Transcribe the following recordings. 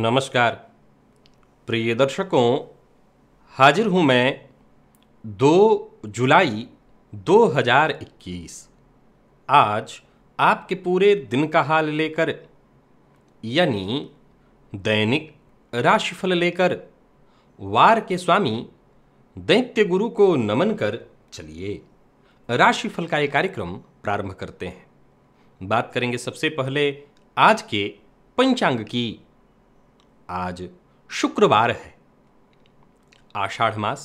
नमस्कार प्रिय दर्शकों हाजिर हूं मैं 2 जुलाई 2021 आज आपके पूरे दिन का हाल लेकर यानी दैनिक राशिफल लेकर वार के स्वामी दैत्य गुरु को नमन कर चलिए राशिफल का ये कार्यक्रम प्रारंभ करते हैं बात करेंगे सबसे पहले आज के पंचांग की आज शुक्रवार है आषाढ़ मास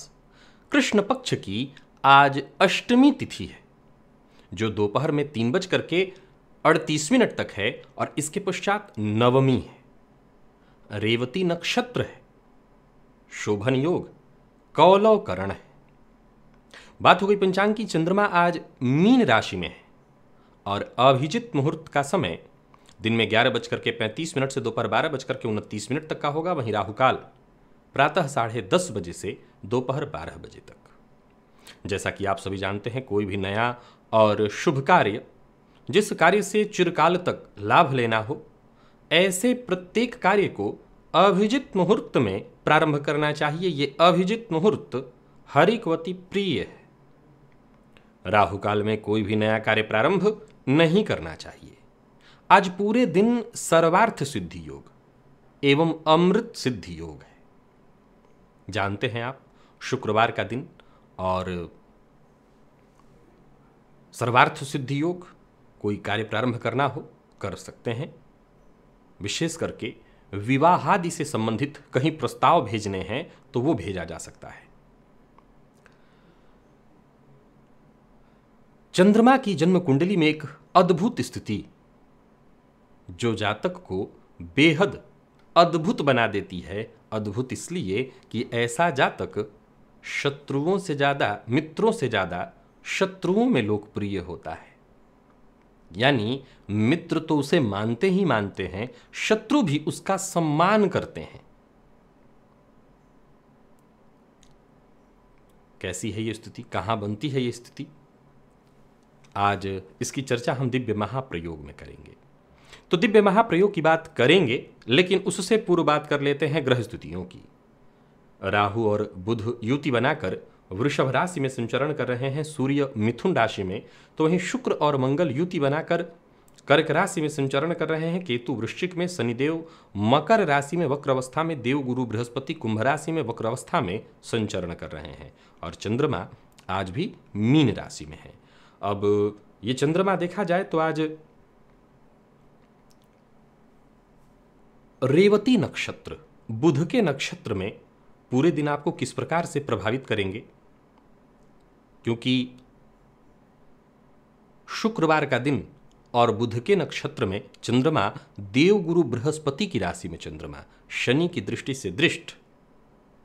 कृष्ण पक्ष की आज अष्टमी तिथि है जो दोपहर में तीन बज करके अड़तीस मिनट तक है और इसके पश्चात नवमी है रेवती नक्षत्र है शोभन योग कौलवकरण है बात हो गई पंचांग की चंद्रमा आज मीन राशि में है और अभिजित मुहूर्त का समय दिन में ग्यारह बजकर के पैंतीस मिनट से दोपहर बारह बजकर के उनतीस मिनट तक का होगा वहीं राहुकाल प्रातः साढ़े दस बजे से दोपहर बारह बजे तक जैसा कि आप सभी जानते हैं कोई भी नया और शुभ कार्य जिस कार्य से चिरकाल तक लाभ लेना हो ऐसे प्रत्येक कार्य को अभिजित मुहूर्त में प्रारंभ करना चाहिए ये अभिजित मुहूर्त हरिकवती प्रिय है राहुकाल में कोई भी नया कार्य प्रारंभ नहीं करना चाहिए आज पूरे दिन सर्वार्थ सिद्धि योग एवं अमृत सिद्धि योग है जानते हैं आप शुक्रवार का दिन और सर्वार्थ सिद्धि योग कोई कार्य प्रारंभ करना हो कर सकते हैं विशेष करके विवाहादि से संबंधित कहीं प्रस्ताव भेजने हैं तो वो भेजा जा सकता है चंद्रमा की जन्म कुंडली में एक अद्भुत स्थिति जो जातक को बेहद अद्भुत बना देती है अद्भुत इसलिए कि ऐसा जातक शत्रुओं से ज़्यादा मित्रों से ज़्यादा शत्रुओं में लोकप्रिय होता है यानी मित्र तो उसे मानते ही मानते हैं शत्रु भी उसका सम्मान करते हैं कैसी है ये स्थिति कहां बनती है यह स्थिति आज इसकी चर्चा हम दिव्य महाप्रयोग में करेंगे तो दिव्य महाप्रयोग की बात करेंगे लेकिन उससे पूर्व बात कर लेते हैं ग्रह स्तुतियों की राहु और बुध युति बनाकर वृषभ राशि में संचरण कर रहे हैं सूर्य मिथुन राशि में तो वहीं शुक्र और मंगल युति बनाकर कर्क राशि में संचरण कर रहे हैं केतु वृश्चिक में शनिदेव मकर राशि में वक्र अवस्था में देव गुरु बृहस्पति कुंभ राशि में वक्र अवस्था में संचरण कर रहे हैं और चंद्रमा आज भी मीन राशि में है अब ये चंद्रमा देखा जाए तो आज रेवती नक्षत्र बुध के नक्षत्र में पूरे दिन आपको किस प्रकार से प्रभावित करेंगे क्योंकि शुक्रवार का दिन और बुध के नक्षत्र में चंद्रमा देव गुरु बृहस्पति की राशि में चंद्रमा शनि की दृष्टि से दृष्ट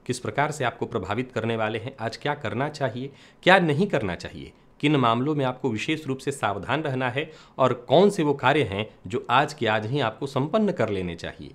किस प्रकार से आपको प्रभावित करने वाले हैं आज क्या करना चाहिए क्या नहीं करना चाहिए किन मामलों में आपको विशेष रूप से सावधान रहना है और कौन से वो कार्य हैं जो आज के आज ही आपको संपन्न कर लेने चाहिए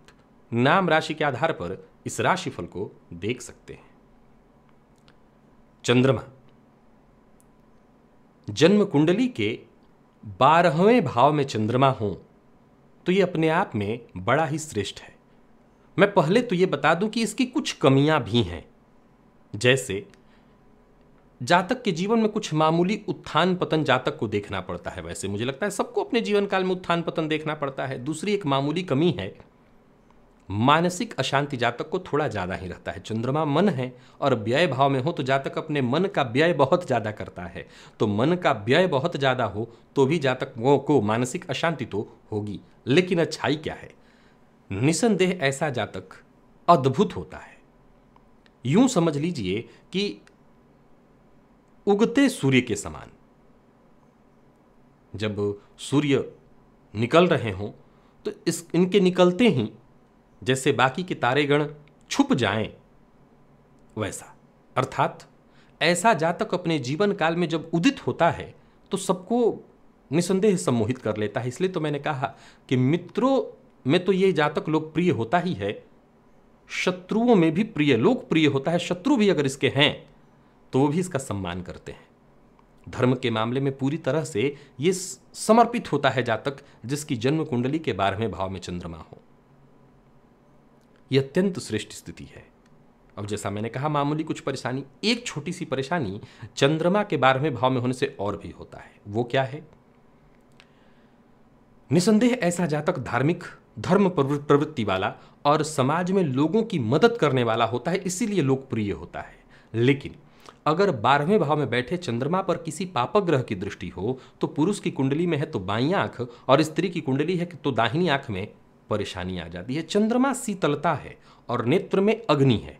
नाम राशि के आधार पर इस राशिफल को देख सकते हैं चंद्रमा जन्म कुंडली के बारहवें भाव में चंद्रमा हो तो यह अपने आप में बड़ा ही श्रेष्ठ है मैं पहले तो यह बता दूं कि इसकी कुछ कमियां भी हैं जैसे जातक के जीवन में कुछ मामूली उत्थान पतन जातक को देखना पड़ता है वैसे मुझे लगता है सबको अपने जीवन काल में उत्थान पतन देखना पड़ता है दूसरी एक मामूली कमी है मानसिक अशांति जातक को थोड़ा ज़्यादा ही रहता है चंद्रमा मन है और व्यय भाव में हो तो जातक अपने मन का व्यय बहुत ज़्यादा करता है तो मन का व्यय बहुत ज़्यादा हो तो भी जातकों को मानसिक अशांति तो होगी लेकिन अच्छाई क्या है निसंदेह ऐसा जातक अद्भुत होता है यूं समझ लीजिए कि उगते सूर्य के समान जब सूर्य निकल रहे हों तो इस इनके निकलते ही जैसे बाकी के तारेगण छुप जाएं वैसा अर्थात ऐसा जातक अपने जीवन काल में जब उदित होता है तो सबको निसंदेह सम्मोहित कर लेता है इसलिए तो मैंने कहा कि मित्रों में तो ये जातक लोकप्रिय होता ही है शत्रुओं में भी प्रिय लोकप्रिय होता है शत्रु भी अगर इसके हैं तो वो भी इसका सम्मान करते हैं धर्म के मामले में पूरी तरह से ये समर्पित होता है जातक जिसकी जन्म कुंडली के बारहवें भाव में चंद्रमा हो ये अत्यंत श्रेष्ठ स्थिति है अब जैसा मैंने कहा मामूली कुछ परेशानी एक छोटी सी परेशानी चंद्रमा के बारहवें भाव में होने से और भी होता है वो क्या है निसंदेह ऐसा जातक धार्मिक धर्म प्रवृत्ति वाला और समाज में लोगों की मदद करने वाला होता है इसीलिए लोकप्रिय होता है लेकिन अगर बारहवें भाव में बैठे चंद्रमा पर किसी पापग्रह की दृष्टि हो तो पुरुष की कुंडली में है तो बाई आंख और स्त्री की कुंडली है तो दाहिनी आंख में परेशानी आ जाती है चंद्रमा शीतलता है और नेत्र में अग्नि है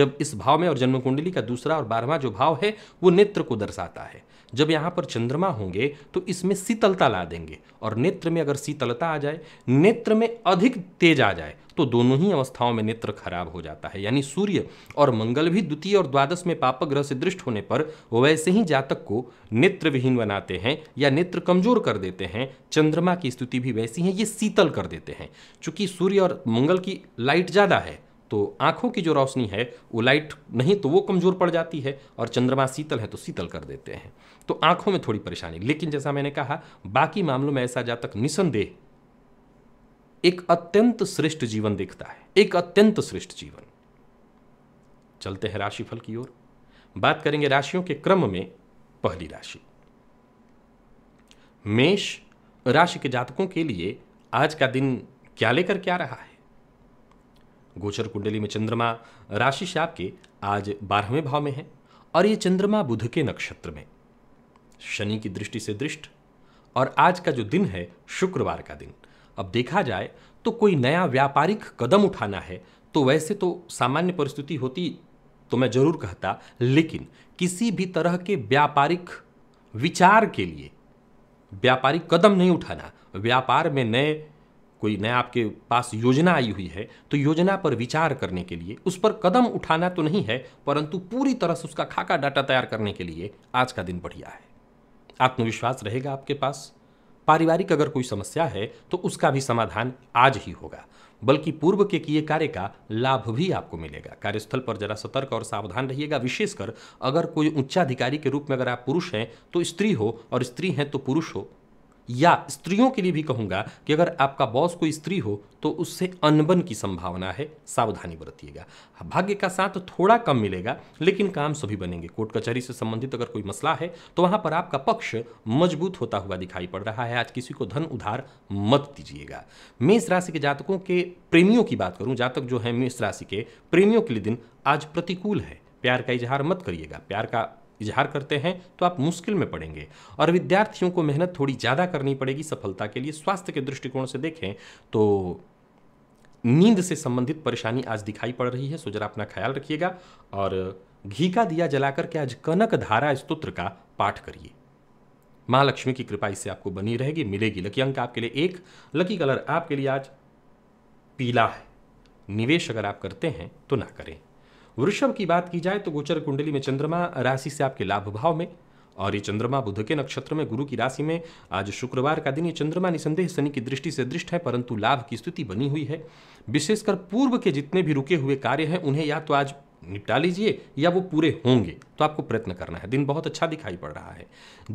जब इस भाव में और जन्म कुंडली का दूसरा और बारहवा जो भाव है वो नेत्र को दर्शाता है जब यहाँ पर चंद्रमा होंगे तो इसमें शीतलता ला देंगे और नेत्र में अगर शीतलता आ जाए नेत्र में अधिक तेज आ जाए तो दोनों ही अवस्थाओं में नेत्र खराब हो जाता है यानी सूर्य और मंगल भी द्वितीय और द्वादश में पाप ग्रह से दृष्ट होने पर वैसे ही जातक को नेत्र विहीन बनाते हैं या नेत्र कमजोर कर देते हैं चंद्रमा की स्थिति भी वैसी है ये शीतल कर देते हैं चूंकि सूर्य और मंगल की लाइट ज़्यादा है तो आंखों की जो रोशनी है वो लाइट नहीं तो वो कमज़ोर पड़ जाती है और चंद्रमा शीतल है तो शीतल कर देते हैं तो आंखों में थोड़ी परेशानी लेकिन जैसा मैंने कहा बाकी मामलों में ऐसा जातक निसंदेह एक अत्यंत श्रेष्ठ जीवन देखता है एक अत्यंत श्रेष्ठ जीवन चलते हैं राशिफल की ओर बात करेंगे राशियों के क्रम में पहली राशि मेष राशि के जातकों के लिए आज का दिन क्या लेकर क्या रहा है गोचर कुंडली में चंद्रमा राशि से आपके आज बारहवें भाव में है और ये चंद्रमा बुध के नक्षत्र में शनि की दृष्टि से दृष्ट और आज का जो दिन है शुक्रवार का दिन अब देखा जाए तो कोई नया व्यापारिक कदम उठाना है तो वैसे तो सामान्य परिस्थिति होती तो मैं जरूर कहता लेकिन किसी भी तरह के व्यापारिक विचार के लिए व्यापारिक कदम नहीं उठाना व्यापार में नए कोई नया आपके पास योजना आई हुई है तो योजना पर विचार करने के लिए उस पर कदम उठाना तो नहीं है परंतु पूरी तरह से उसका खाका डाटा तैयार करने के लिए आज का दिन बढ़िया है आत्मविश्वास रहेगा आपके पास पारिवारिक अगर कोई समस्या है तो उसका भी समाधान आज ही होगा बल्कि पूर्व के किए कार्य का लाभ भी आपको मिलेगा कार्यस्थल पर जरा सतर्क और सावधान रहिएगा विशेषकर अगर कोई उच्चाधिकारी के रूप में अगर आप पुरुष हैं तो स्त्री हो और स्त्री हैं तो पुरुष हो या स्त्रियों के लिए भी कहूँगा कि अगर आपका बॉस कोई स्त्री हो तो उससे अनबन की संभावना है सावधानी बरतिएगा भाग्य का साथ थोड़ा कम मिलेगा लेकिन काम सभी बनेंगे कोर्ट कचहरी से संबंधित अगर कोई मसला है तो वहाँ पर आपका पक्ष मजबूत होता हुआ दिखाई पड़ रहा है आज किसी को धन उधार मत दीजिएगा मेष राशि के जातकों के प्रेमियों की बात करूँ जातक जो है मेष राशि के प्रेमियों के लिए दिन आज प्रतिकूल है प्यार का इजहार मत करिएगा प्यार का इजहार करते हैं तो आप मुश्किल में पड़ेंगे और विद्यार्थियों को मेहनत थोड़ी ज़्यादा करनी पड़ेगी सफलता के लिए स्वास्थ्य के दृष्टिकोण से देखें तो नींद से संबंधित परेशानी आज दिखाई पड़ रही है सो जरा अपना ख्याल रखिएगा और घी का दिया जलाकर के आज कनक धारा स्तोत्र का पाठ करिए महालक्ष्मी की कृपा इससे आपको बनी रहेगी मिलेगी लकी अंक आपके लिए एक लकी कलर आपके लिए आज पीला है निवेश अगर आप करते हैं तो ना करें वृषभ की बात की जाए तो गोचर कुंडली में चंद्रमा राशि से आपके लाभ भाव में और ये चंद्रमा बुध के नक्षत्र में गुरु की राशि में आज शुक्रवार का दिन ये चंद्रमा निसंदेह शनि की दृष्टि से दृष्ट है परंतु लाभ की स्थिति बनी हुई है विशेषकर पूर्व के जितने भी रुके हुए कार्य हैं उन्हें या तो आज निपटा लीजिए या वो पूरे होंगे तो आपको प्रयत्न करना है दिन बहुत अच्छा दिखाई पड़ रहा है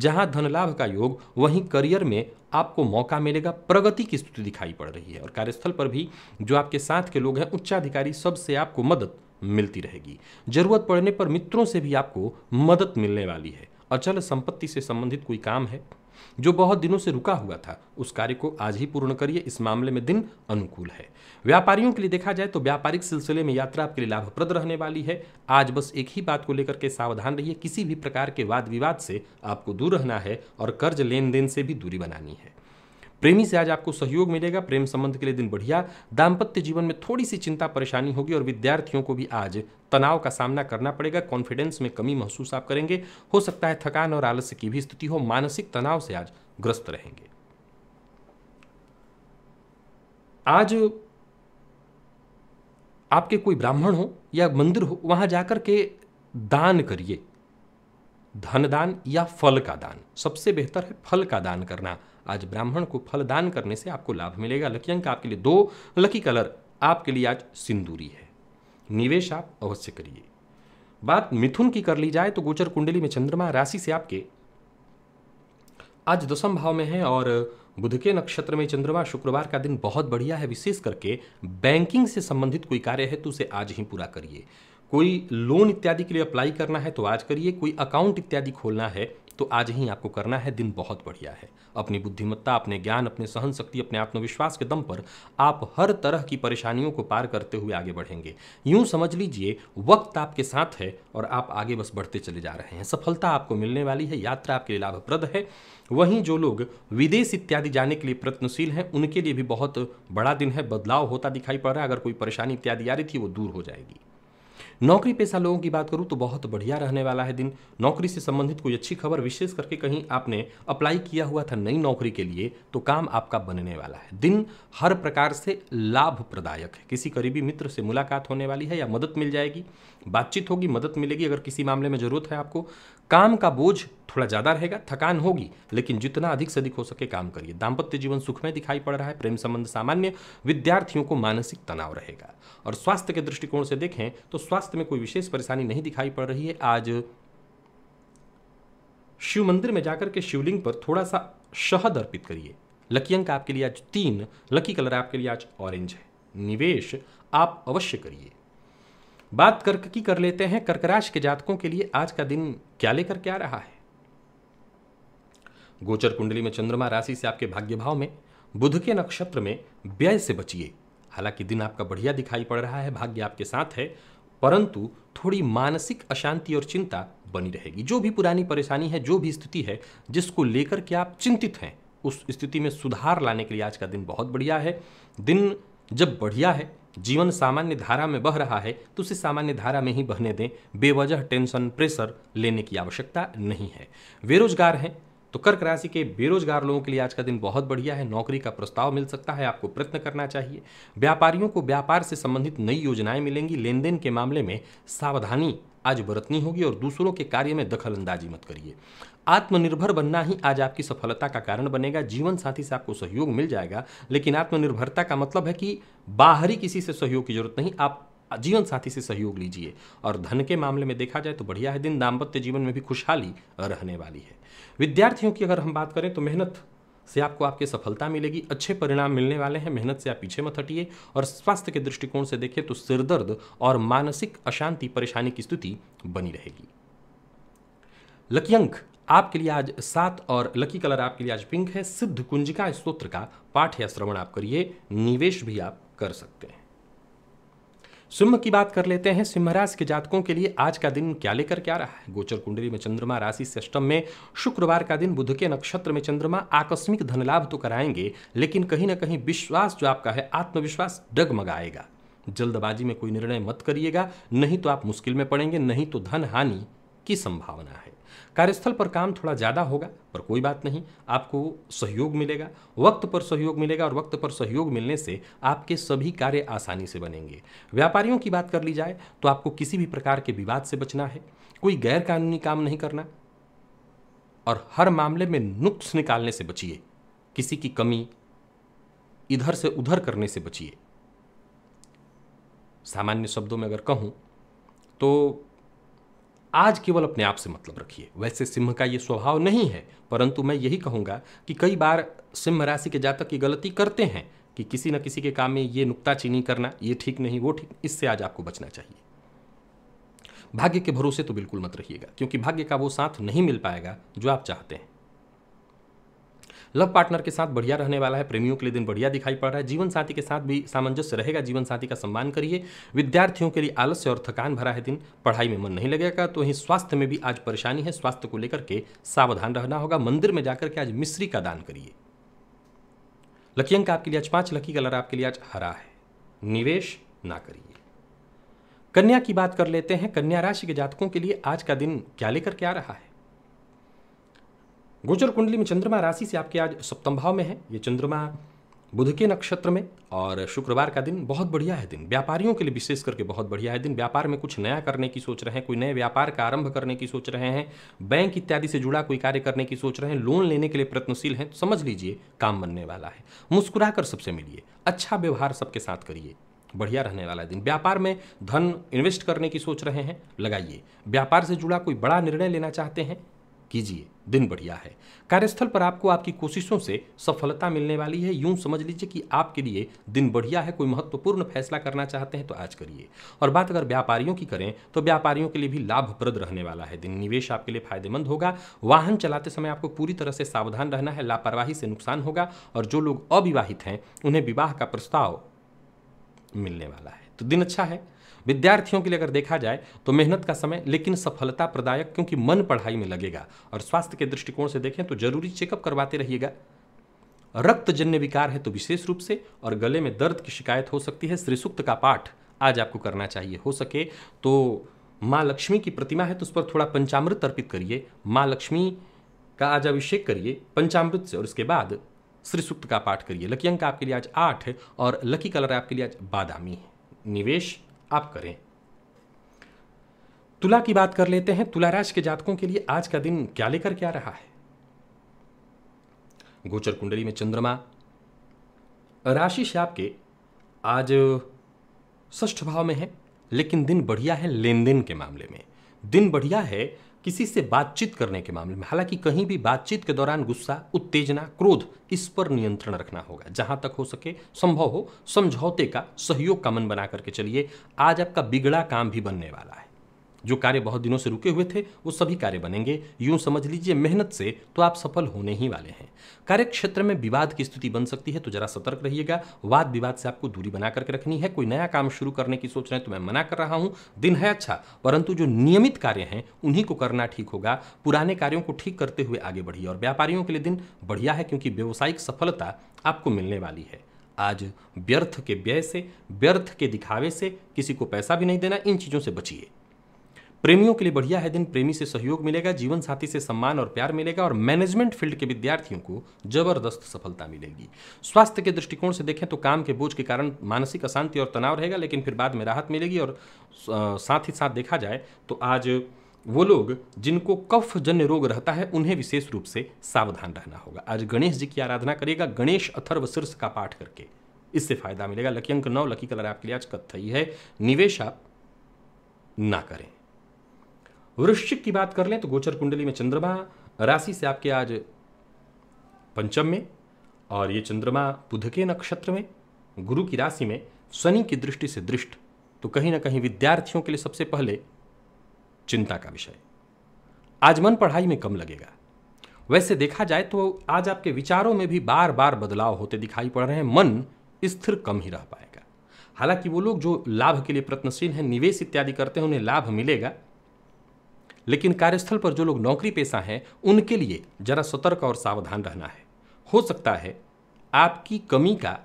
जहां धन लाभ का योग वहीं करियर में आपको मौका मिलेगा प्रगति की स्थिति दिखाई पड़ रही है और कार्यस्थल पर भी जो आपके साथ के लोग हैं उच्चाधिकारी सबसे आपको मदद मिलती रहेगी जरूरत पड़ने पर मित्रों से भी आपको मदद मिलने वाली है अचल संपत्ति से संबंधित कोई काम है जो बहुत दिनों से रुका हुआ था उस कार्य को आज ही पूर्ण करिए इस मामले में दिन अनुकूल है व्यापारियों के लिए देखा जाए तो व्यापारिक सिलसिले में यात्रा आपके लिए लाभप्रद रहने वाली है आज बस एक ही बात को लेकर के सावधान रहिए किसी भी प्रकार के वाद विवाद से आपको दूर रहना है और कर्ज लेन देन से भी दूरी बनानी है प्रेमी से आज आपको सहयोग मिलेगा प्रेम संबंध के लिए दिन बढ़िया दाम्पत्य जीवन में थोड़ी सी चिंता परेशानी होगी और विद्यार्थियों को भी आज तनाव का सामना करना पड़ेगा कॉन्फिडेंस में कमी महसूस आप करेंगे हो सकता है थकान और आलस्य की भी स्थिति हो मानसिक तनाव से आज ग्रस्त रहेंगे आज आपके कोई ब्राह्मण हो या मंदिर हो वहां जाकर के दान करिए धन दान या फल का दान सबसे बेहतर है फल का दान करना आज ब्राह्मण को फल दान करने से आपको लाभ मिलेगा लकी अंक आपके लिए दो लकी कलर आपके लिए आज सिंदूरी है निवेश आप अवश्य करिए बात मिथुन की कर ली जाए तो गोचर कुंडली में चंद्रमा राशि से आपके आज दसम भाव में है और बुध के नक्षत्र में चंद्रमा शुक्रवार का दिन बहुत बढ़िया है विशेष करके बैंकिंग से संबंधित कोई कार्य है तो उसे आज ही पूरा करिए कोई लोन इत्यादि के लिए अप्लाई करना है तो आज करिए कोई अकाउंट इत्यादि खोलना है तो आज ही आपको करना है दिन बहुत बढ़िया है अपनी बुद्धिमत्ता अपने ज्ञान अपने सहन शक्ति अपने आत्मविश्वास के दम पर आप हर तरह की परेशानियों को पार करते हुए आगे बढ़ेंगे यूं समझ लीजिए वक्त आपके साथ है और आप आगे बस बढ़ते चले जा रहे हैं सफलता आपको मिलने वाली है यात्रा आपके लिए लाभप्रद है वहीं जो लोग विदेश इत्यादि जाने के लिए प्रयत्नशील हैं उनके लिए भी बहुत बड़ा दिन है बदलाव होता दिखाई पड़ रहा है अगर कोई परेशानी इत्यादि आ रही थी वो दूर हो जाएगी नौकरी पेशा लोगों की बात करूँ तो बहुत बढ़िया रहने वाला है दिन नौकरी से संबंधित कोई अच्छी खबर विशेष करके कहीं आपने अप्लाई किया हुआ था नई नौकरी के लिए तो काम आपका बनने वाला है दिन हर प्रकार से लाभ प्रदायक है किसी करीबी मित्र से मुलाकात होने वाली है या मदद मिल जाएगी बातचीत होगी मदद मिलेगी अगर किसी मामले में ज़रूरत है आपको काम का बोझ थोड़ा ज़्यादा रहेगा थकान होगी लेकिन जितना अधिक से अधिक हो सके काम करिए दाम्पत्य जीवन सुखमय दिखाई पड़ रहा है प्रेम संबंध सामान्य विद्यार्थियों को मानसिक तनाव रहेगा और स्वास्थ्य के दृष्टिकोण से देखें तो स्वास्थ्य स्वास्थ्य में कोई विशेष परेशानी नहीं दिखाई पड़ रही है आज शिव मंदिर में जाकर के शिवलिंग पर थोड़ा सा शहद अर्पित करिए लकी अंक आपके लिए आज तीन लकी कलर आपके लिए आज ऑरेंज है निवेश आप अवश्य करिए बात कर्क की कर लेते हैं कर्क कर्कराश के जातकों के लिए आज का दिन क्या लेकर के आ रहा है गोचर कुंडली में चंद्रमा राशि से आपके भाग्य भाव में बुध के नक्षत्र में व्यय से बचिए हालांकि दिन आपका बढ़िया दिखाई पड़ रहा है भाग्य आपके साथ है परंतु थोड़ी मानसिक अशांति और चिंता बनी रहेगी जो भी पुरानी परेशानी है जो भी स्थिति है जिसको लेकर के आप चिंतित हैं उस स्थिति में सुधार लाने के लिए आज का दिन बहुत बढ़िया है दिन जब बढ़िया है जीवन सामान्य धारा में बह रहा है तो उसे सामान्य धारा में ही बहने दें बेवजह टेंशन प्रेशर लेने की आवश्यकता नहीं है बेरोजगार हैं तो कर्क राशि के बेरोजगार लोगों के लिए आज का दिन बहुत बढ़िया है नौकरी का प्रस्ताव मिल सकता है आपको प्रयत्न करना चाहिए व्यापारियों को व्यापार से संबंधित नई योजनाएं मिलेंगी लेन देन के मामले में सावधानी आज बरतनी होगी और दूसरों के कार्य में दखल अंदाजी मत करिए आत्मनिर्भर बनना ही आज आपकी सफलता का कारण बनेगा जीवन साथी से आपको सहयोग मिल जाएगा लेकिन आत्मनिर्भरता का मतलब है कि बाहरी किसी से सहयोग की जरूरत नहीं आप जीवन साथी से सहयोग लीजिए और धन के मामले में देखा जाए तो बढ़िया है दिन दाम्पत्य जीवन में भी खुशहाली रहने वाली है विद्यार्थियों की अगर हम बात करें तो मेहनत से आपको आपकी सफलता मिलेगी अच्छे परिणाम मिलने वाले हैं मेहनत से आप पीछे मत हटिए और स्वास्थ्य के दृष्टिकोण से देखें तो सिरदर्द और मानसिक अशांति परेशानी की स्थिति बनी रहेगी लकी अंक आपके लिए आज सात और लकी कलर आपके लिए आज पिंक है सिद्ध कुंजिका स्त्रोत्र का पाठ या श्रवण आप करिए निवेश भी आप कर सकते हैं सिंह की बात कर लेते हैं सिंह राशि के जातकों के लिए आज का दिन क्या लेकर क्या रहा है गोचर कुंडली में चंद्रमा राशि सिस्टम में शुक्रवार का दिन बुध के नक्षत्र में चंद्रमा आकस्मिक धन लाभ तो कराएंगे लेकिन कहीं ना कहीं विश्वास जो आपका है आत्मविश्वास डगमगाएगा जल्दबाजी में कोई निर्णय मत करिएगा नहीं तो आप मुश्किल में पड़ेंगे नहीं तो धन हानि की संभावना है कार्यस्थल पर काम थोड़ा ज़्यादा होगा पर कोई बात नहीं आपको सहयोग मिलेगा वक्त पर सहयोग मिलेगा और वक्त पर सहयोग मिलने से आपके सभी कार्य आसानी से बनेंगे व्यापारियों की बात कर ली जाए तो आपको किसी भी प्रकार के विवाद से बचना है कोई गैरकानूनी काम नहीं करना और हर मामले में नुक्स निकालने से बचिए किसी की कमी इधर से उधर करने से बचिए सामान्य शब्दों में अगर कहूँ तो आज केवल अपने आप से मतलब रखिए वैसे सिंह का ये स्वभाव नहीं है परंतु मैं यही कहूँगा कि कई बार सिंह राशि के जातक की गलती करते हैं कि किसी न किसी के काम में ये नुकताचीनी करना ये ठीक नहीं वो ठीक इससे आज आपको बचना चाहिए भाग्य के भरोसे तो बिल्कुल मत रहिएगा क्योंकि भाग्य का वो साथ नहीं मिल पाएगा जो आप चाहते हैं लव पार्टनर के साथ बढ़िया रहने वाला है प्रेमियों के लिए दिन बढ़िया दिखाई पड़ रहा है जीवन साथी के साथ भी सामंजस्य रहेगा जीवन साथी का सम्मान करिए विद्यार्थियों के लिए आलस्य और थकान भरा है दिन पढ़ाई में मन नहीं लगेगा तो वहीं स्वास्थ्य में भी आज परेशानी है स्वास्थ्य को लेकर के सावधान रहना होगा मंदिर में जाकर के आज मिश्री का दान करिए लकी अंक आपके लिए आज पांच लकी कलर आपके लिए आज हरा है निवेश ना करिए कन्या की बात कर लेते हैं कन्या राशि के जातकों के लिए आज का दिन क्या लेकर के आ रहा है गोचर कुंडली में चंद्रमा राशि से आपके आज सप्तम भाव में है ये चंद्रमा बुध के नक्षत्र में और शुक्रवार का दिन बहुत बढ़िया है दिन व्यापारियों के लिए विशेष करके बहुत बढ़िया है दिन व्यापार में कुछ नया करने की सोच रहे हैं कोई नए व्यापार का आरंभ करने की सोच रहे हैं बैंक इत्यादि से जुड़ा कोई कार्य करने की सोच रहे हैं लोन लेने के लिए प्रयत्नशील हैं तो समझ लीजिए काम बनने वाला है मुस्कुराकर सबसे मिलिए अच्छा व्यवहार सबके साथ करिए बढ़िया रहने वाला दिन व्यापार में धन इन्वेस्ट करने की सोच रहे हैं लगाइए व्यापार से जुड़ा कोई बड़ा निर्णय लेना चाहते हैं कीजिए दिन बढ़िया है कार्यस्थल पर आपको आपकी कोशिशों से सफलता मिलने वाली है यूं समझ लीजिए कि आपके लिए दिन बढ़िया है कोई महत्वपूर्ण फैसला करना चाहते हैं तो आज करिए और बात अगर व्यापारियों की करें तो व्यापारियों के लिए भी लाभप्रद रहने वाला है दिन निवेश आपके लिए फायदेमंद होगा वाहन चलाते समय आपको पूरी तरह से सावधान रहना है लापरवाही से नुकसान होगा और जो लोग अविवाहित हैं उन्हें विवाह का प्रस्ताव मिलने वाला है तो दिन अच्छा है विद्यार्थियों के लिए अगर देखा जाए तो मेहनत का समय लेकिन सफलता प्रदायक क्योंकि मन पढ़ाई में लगेगा और स्वास्थ्य के दृष्टिकोण से देखें तो जरूरी चेकअप करवाते रहिएगा रक्तजन्य विकार है तो विशेष रूप से और गले में दर्द की शिकायत हो सकती है श्रीसुक्त का पाठ आज आपको करना चाहिए हो सके तो माँ लक्ष्मी की प्रतिमा है तो उस पर थोड़ा पंचामृत अर्पित करिए माँ लक्ष्मी का आज अभिषेक करिए पंचामृत से और इसके बाद श्री सूक्त का पाठ करिए लकी अंक आपके लिए आज आठ है और लकी कलर आपके लिए आज बादामी है निवेश आप करें तुला की बात कर लेते हैं तुला राशि के जातकों के लिए आज का दिन क्या लेकर क्या रहा है गोचर कुंडली में चंद्रमा राशि से आपके आज ष्ठ भाव में है लेकिन दिन बढ़िया है लेन देन के मामले में दिन बढ़िया है किसी से बातचीत करने के मामले में हालांकि कहीं भी बातचीत के दौरान गुस्सा उत्तेजना क्रोध इस पर नियंत्रण रखना होगा जहां तक हो सके संभव हो समझौते का सहयोग का मन बना करके चलिए आज आपका बिगड़ा काम भी बनने वाला है जो कार्य बहुत दिनों से रुके हुए थे वो सभी कार्य बनेंगे यूं समझ लीजिए मेहनत से तो आप सफल होने ही वाले हैं कार्य क्षेत्र में विवाद की स्थिति बन सकती है तो जरा सतर्क रहिएगा वाद विवाद से आपको दूरी बना करके रखनी है कोई नया काम शुरू करने की सोच रहे हैं तो मैं मना कर रहा हूँ दिन है अच्छा परंतु जो नियमित कार्य हैं उन्हीं को करना ठीक होगा पुराने कार्यों को ठीक करते हुए आगे बढ़िए और व्यापारियों के लिए दिन बढ़िया है क्योंकि व्यावसायिक सफलता आपको मिलने वाली है आज व्यर्थ के व्यय से व्यर्थ के दिखावे से किसी को पैसा भी नहीं देना इन चीज़ों से बचिए प्रेमियों के लिए बढ़िया है दिन प्रेमी से सहयोग मिलेगा जीवन साथी से सम्मान और प्यार मिलेगा और मैनेजमेंट फील्ड के विद्यार्थियों को जबरदस्त सफलता मिलेगी स्वास्थ्य के दृष्टिकोण से देखें तो काम के बोझ के कारण मानसिक अशांति और तनाव रहेगा लेकिन फिर बाद में राहत मिलेगी और साथ ही साथ देखा जाए तो आज वो लोग जिनको कफ जन्य रोग रहता है उन्हें विशेष रूप से सावधान रहना होगा आज गणेश जी की आराधना करेगा गणेश अथर्व शीर्ष का पाठ करके इससे फायदा मिलेगा लकी अंक नौ लकी कलर आपके लिए आज कत्थई है निवेश आप ना करें वृश्चिक की बात कर लें तो गोचर कुंडली में चंद्रमा राशि से आपके आज पंचम में और ये चंद्रमा बुध के नक्षत्र में गुरु की राशि में शनि की दृष्टि से दृष्ट तो कहीं ना कहीं विद्यार्थियों के लिए सबसे पहले चिंता का विषय आज मन पढ़ाई में कम लगेगा वैसे देखा जाए तो आज आपके विचारों में भी बार बार बदलाव होते दिखाई पड़ रहे हैं मन स्थिर कम ही रह पाएगा हालांकि वो लोग जो लाभ के लिए प्रयत्नशील हैं निवेश इत्यादि करते हैं उन्हें लाभ मिलेगा लेकिन कार्यस्थल पर जो लोग नौकरी पेशा हैं उनके लिए जरा सतर्क और सावधान रहना है हो सकता है आपकी कमी का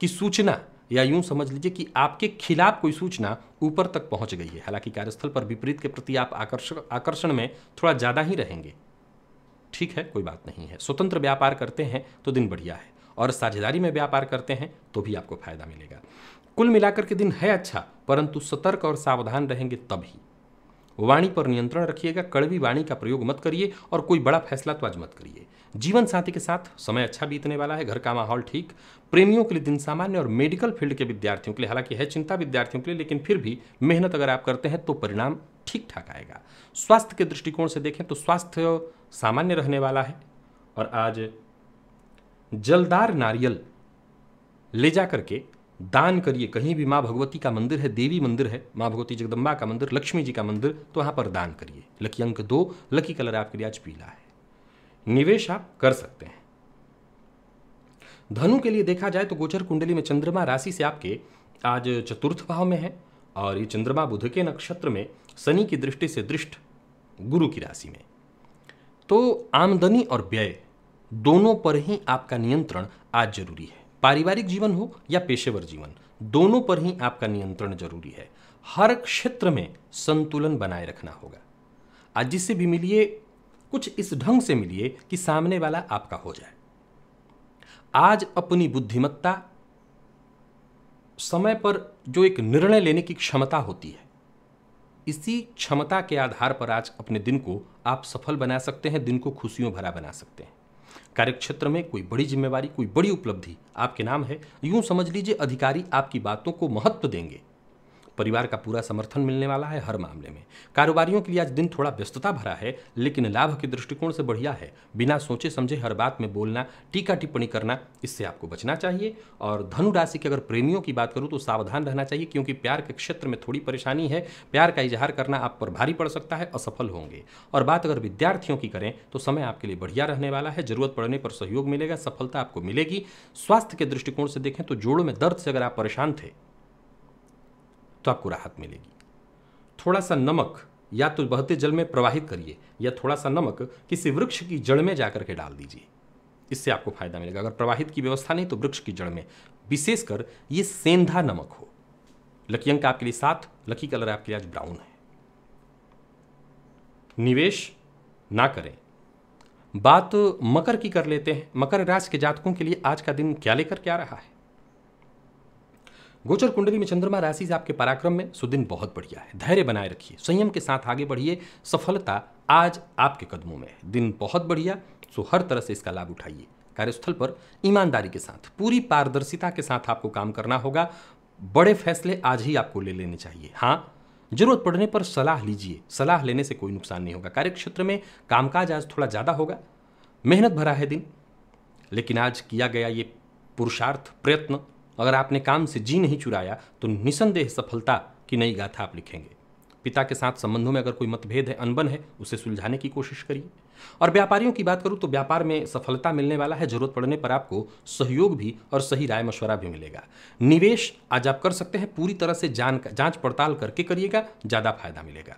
की सूचना या यूं समझ लीजिए कि आपके खिलाफ कोई सूचना ऊपर तक पहुंच गई है हालांकि कार्यस्थल पर विपरीत के प्रति आप आकर्षण आकर्षण में थोड़ा ज़्यादा ही रहेंगे ठीक है कोई बात नहीं है स्वतंत्र व्यापार करते हैं तो दिन बढ़िया है और साझेदारी में व्यापार करते हैं तो भी आपको फायदा मिलेगा कुल मिलाकर के दिन है अच्छा परंतु सतर्क और सावधान रहेंगे तभी वाणी पर नियंत्रण रखिएगा कड़वी वाणी का प्रयोग मत करिए और कोई बड़ा फैसला तो आज मत करिए जीवन साथी के साथ समय अच्छा बीतने वाला है घर का माहौल ठीक प्रेमियों के लिए दिन सामान्य और मेडिकल फील्ड के विद्यार्थियों के लिए हालांकि है चिंता विद्यार्थियों के लिए लेकिन फिर भी मेहनत अगर आप करते हैं तो परिणाम ठीक ठाक आएगा स्वास्थ्य के दृष्टिकोण से देखें तो स्वास्थ्य सामान्य रहने वाला है और आज जलदार नारियल ले जा करके दान करिए कहीं भी माँ भगवती का मंदिर है देवी मंदिर है माँ भगवती जगदम्बा का मंदिर लक्ष्मी जी का मंदिर तो वहाँ पर दान करिए लकी अंक दो लकी कलर आपके लिए आज पीला है निवेश आप कर सकते हैं धनु के लिए देखा जाए तो गोचर कुंडली में चंद्रमा राशि से आपके आज चतुर्थ भाव में है और ये चंद्रमा बुध के नक्षत्र में शनि की दृष्टि से दृष्ट गुरु की राशि में तो आमदनी और व्यय दोनों पर ही आपका नियंत्रण आज जरूरी है पारिवारिक जीवन हो या पेशेवर जीवन दोनों पर ही आपका नियंत्रण जरूरी है हर क्षेत्र में संतुलन बनाए रखना होगा आज जिससे भी मिलिए कुछ इस ढंग से मिलिए कि सामने वाला आपका हो जाए आज अपनी बुद्धिमत्ता समय पर जो एक निर्णय लेने की क्षमता होती है इसी क्षमता के आधार पर आज अपने दिन को आप सफल बना सकते हैं दिन को खुशियों भरा बना सकते हैं कार्यक्षेत्र में कोई बड़ी जिम्मेवारी कोई बड़ी उपलब्धि आपके नाम है यूं समझ लीजिए अधिकारी आपकी बातों को महत्व देंगे परिवार का पूरा समर्थन मिलने वाला है हर मामले में कारोबारियों के लिए आज दिन थोड़ा व्यस्तता भरा है लेकिन लाभ के दृष्टिकोण से बढ़िया है बिना सोचे समझे हर बात में बोलना टीका टिप्पणी करना इससे आपको बचना चाहिए और धनु राशि के अगर प्रेमियों की बात करूँ तो सावधान रहना चाहिए क्योंकि प्यार के क्षेत्र में थोड़ी परेशानी है प्यार का इजहार करना आप पर भारी पड़ सकता है असफल होंगे और बात अगर विद्यार्थियों की करें तो समय आपके लिए बढ़िया रहने वाला है जरूरत पड़ने पर सहयोग मिलेगा सफलता आपको मिलेगी स्वास्थ्य के दृष्टिकोण से देखें तो जोड़ों में दर्द से अगर आप परेशान थे तो आपको राहत मिलेगी थोड़ा सा नमक या तो बहते जल में प्रवाहित करिए या थोड़ा सा नमक किसी वृक्ष की जड़ में जाकर के डाल दीजिए इससे आपको फायदा मिलेगा अगर प्रवाहित की व्यवस्था नहीं तो वृक्ष की जड़ में विशेषकर ये सेंधा नमक हो लकी अंक आपके लिए सात लकी कलर आपके लिए आज ब्राउन है निवेश ना करें बात मकर की कर लेते हैं मकर राशि के जातकों के लिए आज का दिन क्या लेकर क्या रहा है गोचर कुंडली में चंद्रमा राशि से आपके पराक्रम में सुदिन बहुत बढ़िया है धैर्य बनाए रखिए संयम के साथ आगे बढ़िए सफलता आज आपके कदमों में है दिन बहुत बढ़िया सो हर तरह से इसका लाभ उठाइए कार्यस्थल पर ईमानदारी के साथ पूरी पारदर्शिता के साथ आपको काम करना होगा बड़े फैसले आज ही आपको ले लेने चाहिए हाँ जरूरत पड़ने पर सलाह लीजिए सलाह लेने से कोई नुकसान नहीं होगा कार्यक्षेत्र में कामकाज आज थोड़ा ज़्यादा होगा मेहनत भरा है दिन लेकिन आज किया गया ये पुरुषार्थ प्रयत्न अगर आपने काम से जी नहीं चुराया तो निसंदेह सफलता की नई गाथा आप लिखेंगे पिता के साथ संबंधों में अगर कोई मतभेद है अनबन है उसे सुलझाने की कोशिश करिए और व्यापारियों की बात करूँ तो व्यापार में सफलता मिलने वाला है जरूरत पड़ने पर आपको सहयोग भी और सही राय मशवरा भी मिलेगा निवेश आज आप कर सकते हैं पूरी तरह से जान जांच पड़ताल करके करिएगा ज़्यादा फायदा मिलेगा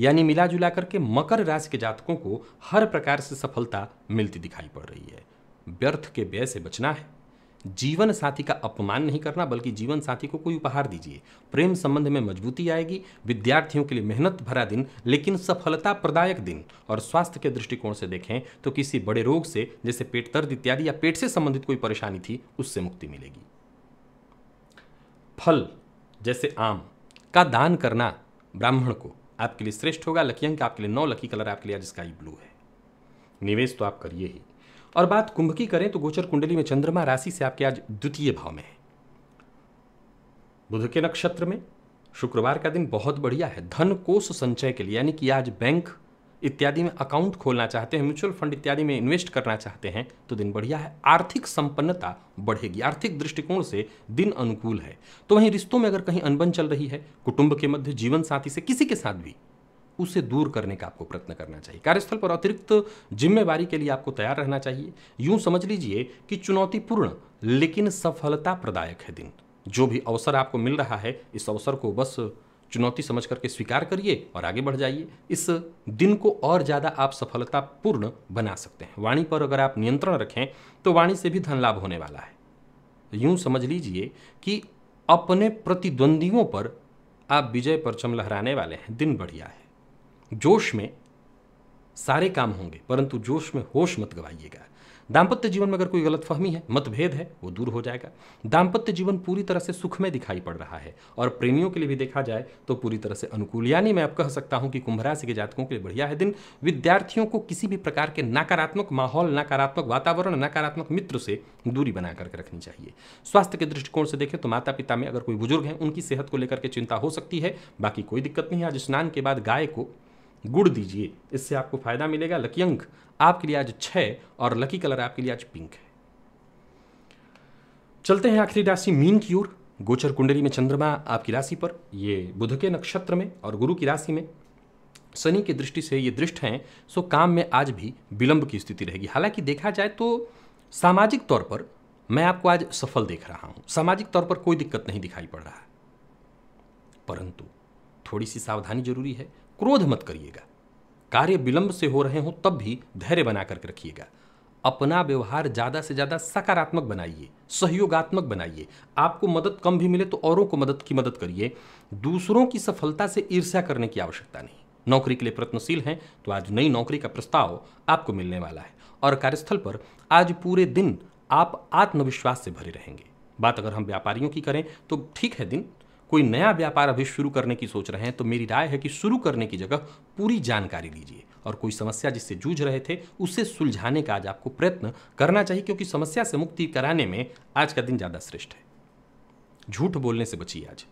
यानी मिला जुला करके मकर राशि के जातकों को हर प्रकार से सफलता मिलती दिखाई पड़ रही है व्यर्थ के व्यय से बचना है जीवन साथी का अपमान नहीं करना बल्कि जीवन साथी को कोई उपहार दीजिए प्रेम संबंध में मजबूती आएगी विद्यार्थियों के लिए मेहनत भरा दिन लेकिन सफलता प्रदायक दिन और स्वास्थ्य के दृष्टिकोण से देखें तो किसी बड़े रोग से जैसे पेट दर्द इत्यादि या पेट से संबंधित कोई परेशानी थी उससे मुक्ति मिलेगी फल जैसे आम का दान करना ब्राह्मण को आपके लिए श्रेष्ठ होगा लकी अंक आपके लिए नौ लकी कलर आपके लिए आज स्काई ब्लू है निवेश तो आप करिए ही और बात कुंभ की करें तो गोचर कुंडली में चंद्रमा राशि से आपके आज द्वितीय भाव में है बुध के नक्षत्र में शुक्रवार का दिन बहुत बढ़िया है धन कोष संचय के लिए यानी कि आज बैंक इत्यादि में अकाउंट खोलना चाहते हैं म्यूचुअल फंड इत्यादि में इन्वेस्ट करना चाहते हैं तो दिन बढ़िया है आर्थिक संपन्नता बढ़ेगी आर्थिक दृष्टिकोण से दिन अनुकूल है तो वहीं रिश्तों में अगर कहीं अनबन चल रही है कुटुंब के मध्य जीवन साथी से किसी के साथ भी उसे दूर करने का आपको प्रयत्न करना चाहिए कार्यस्थल पर अतिरिक्त जिम्मेवारी के लिए आपको तैयार रहना चाहिए यूं समझ लीजिए कि चुनौतीपूर्ण लेकिन सफलता प्रदायक है दिन जो भी अवसर आपको मिल रहा है इस अवसर को बस चुनौती समझ करके स्वीकार करिए और आगे बढ़ जाइए इस दिन को और ज़्यादा आप सफलतापूर्ण बना सकते हैं वाणी पर अगर आप नियंत्रण रखें तो वाणी से भी धन लाभ होने वाला है यूं समझ लीजिए कि अपने प्रतिद्वंदियों पर आप विजय परचम लहराने वाले हैं दिन बढ़िया है जोश में सारे काम होंगे परंतु जोश में होश मत गवाइएगा दाम्पत्य जीवन में अगर कोई गलतफहमी है मतभेद है वो दूर हो जाएगा दाम्पत्य जीवन पूरी तरह से सुख में दिखाई पड़ रहा है और प्रेमियों के लिए भी देखा जाए तो पूरी तरह से अनुकूल यानी मैं अब कह सकता हूँ कि कुंभ राशि के जातकों के लिए बढ़िया है दिन विद्यार्थियों को किसी भी प्रकार के नकारात्मक माहौल नकारात्मक वातावरण नकारात्मक मित्र से दूरी बना करके रखनी चाहिए स्वास्थ्य के दृष्टिकोण से देखें तो माता पिता में अगर कोई बुजुर्ग हैं उनकी सेहत को लेकर के चिंता हो सकती है बाकी कोई दिक्कत नहीं है आज स्नान के बाद गाय को गुड़ दीजिए इससे आपको फ़ायदा मिलेगा लकी अंक आपके लिए आज छह और लकी कलर आपके लिए आज पिंक है चलते हैं आखिरी राशि मीन की ओर गोचर कुंडली में चंद्रमा आपकी राशि पर ये बुध के नक्षत्र में और गुरु की राशि में शनि की दृष्टि से ये दृष्ट हैं सो काम में आज भी विलंब की स्थिति रहेगी हालांकि देखा जाए तो सामाजिक तौर पर मैं आपको आज सफल देख रहा हूं सामाजिक तौर पर कोई दिक्कत नहीं दिखाई पड़ रहा परंतु थोड़ी सी सावधानी जरूरी है क्रोध मत करिएगा कार्य विलंब से हो रहे हो तब भी धैर्य बना करके रखिएगा अपना व्यवहार ज़्यादा से ज़्यादा सकारात्मक बनाइए सहयोगात्मक बनाइए आपको मदद कम भी मिले तो औरों को मदद की मदद करिए दूसरों की सफलता से ईर्ष्या करने की आवश्यकता नहीं नौकरी के लिए प्रयत्नशील हैं तो आज नई नौकरी का प्रस्ताव आपको मिलने वाला है और कार्यस्थल पर आज पूरे दिन आप आत्मविश्वास से भरे रहेंगे बात अगर हम व्यापारियों की करें तो ठीक है दिन कोई नया व्यापार अभी शुरू करने की सोच रहे हैं तो मेरी राय है कि शुरू करने की जगह पूरी जानकारी लीजिए और कोई समस्या जिससे जूझ रहे थे उसे सुलझाने का आज आपको प्रयत्न करना चाहिए क्योंकि समस्या से मुक्ति कराने में आज का दिन ज़्यादा श्रेष्ठ है झूठ बोलने से बचिए आज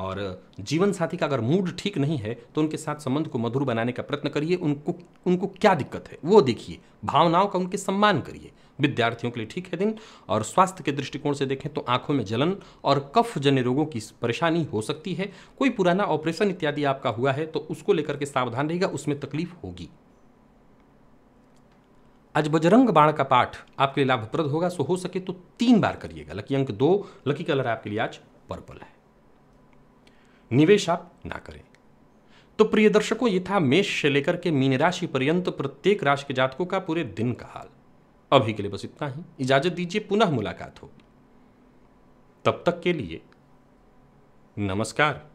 और जीवन साथी का अगर मूड ठीक नहीं है तो उनके साथ संबंध को मधुर बनाने का प्रयत्न करिए उनको उनको क्या दिक्कत है वो देखिए भावनाओं का उनके सम्मान करिए विद्यार्थियों के लिए ठीक है दिन और स्वास्थ्य के दृष्टिकोण से देखें तो आंखों में जलन और कफ जन्य रोगों की परेशानी हो सकती है कोई पुराना ऑपरेशन इत्यादि आपका हुआ है तो उसको लेकर के सावधान रहेगा उसमें तकलीफ होगी आज बजरंग बाण का पाठ आपके लिए लाभप्रद होगा सो हो सके तो तीन बार करिएगा लकी अंक दो लकी कलर आपके लिए आज पर्पल है निवेश आप ना करें तो प्रिय दर्शकों ये था मेष से लेकर के मीन राशि पर्यंत प्रत्येक राशि के जातकों का पूरे दिन का हाल अभी के लिए बस इतना ही इजाजत दीजिए पुनः मुलाकात होगी तब तक के लिए नमस्कार